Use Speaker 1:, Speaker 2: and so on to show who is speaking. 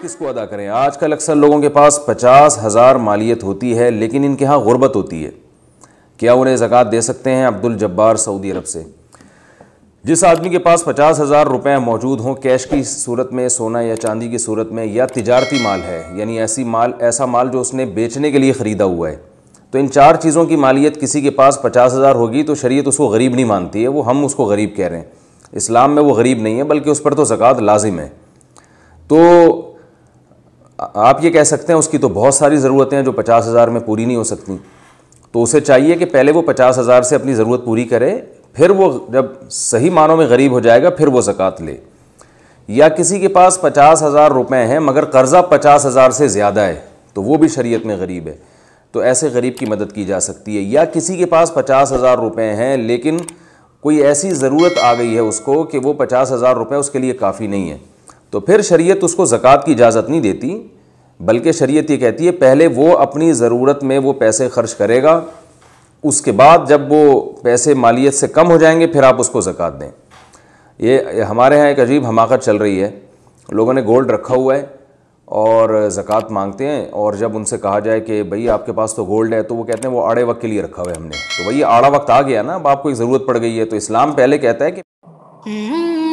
Speaker 1: किसको अदा करें आजकल अक्सर लोगों के पास पचास हज़ार मालियत होती है लेकिन इनके यहाँ गुर्बत होती है क्या उन्हें ज़क़़त दे सकते हैं अब्दुल जब्बार सऊदी अरब से जिस आदमी के पास पचास हज़ार रुपये मौजूद हों कैश की सूरत में सोना या चांदी की सूरत में या तिजारती माल है यानी ऐसी माल ऐसा माल जो उसने बेचने के लिए ख़रीदा हुआ है तो इन चार चीज़ों की मालियत किसी के पास पचास हज़ार होगी तो शरीयत उसको गरीब नहीं मानती है वो हम उसको गरीब कह रहे हैं इस्लाम में वो गरीब नहीं है बल्कि उस पर तो ज़क़़त लाजिम है तो आप ये कह सकते हैं उसकी तो बहुत सारी ज़रूरतें हैं जो पचास हज़ार में पूरी नहीं हो सकती तो उसे चाहिए कि पहले वो पचास हज़ार से अपनी ज़रूरत पूरी करे फिर वो जब सही मानों में गरीब हो जाएगा फिर वो ज़क़़त ले या किसी के पास पचास हज़ार रुपये हैं मगर कर्ज़ा पचास हज़ार से ज़्यादा है तो वो भी शरीयत में गरीब है तो ऐसे गरीब की मदद की जा सकती है या किसी के पास पचास हज़ार रुपये हैं लेकिन कोई ऐसी ज़रूरत आ गई है उसको कि वो पचास हज़ार रुपये उसके लिए काफ़ी नहीं है तो फिर शरीयत उसको ज़क़़त की इजाज़त नहीं देती बल्कि शरीयत ये कहती है पहले वो अपनी ज़रूरत में वो पैसे खर्च करेगा उसके बाद जब वो पैसे मालियत से कम हो जाएंगे फिर आप उसको ज़क़़त दें ये हमारे यहाँ एक अजीब हमाकत चल रही है लोगों ने गोल्ड रखा हुआ है और ज़क़़त मांगते हैं और जब उनसे कहा जाए कि भई आपके पास तो गोल्ड है तो वो कहते हैं वो आड़े वक्त के लिए रखा हुआ है हमने तो भई आड़ा वक्त आ गया ना अब आपको एक ज़रूरत पड़ गई है तो इस्लाम पहले कहता है कि हम्म।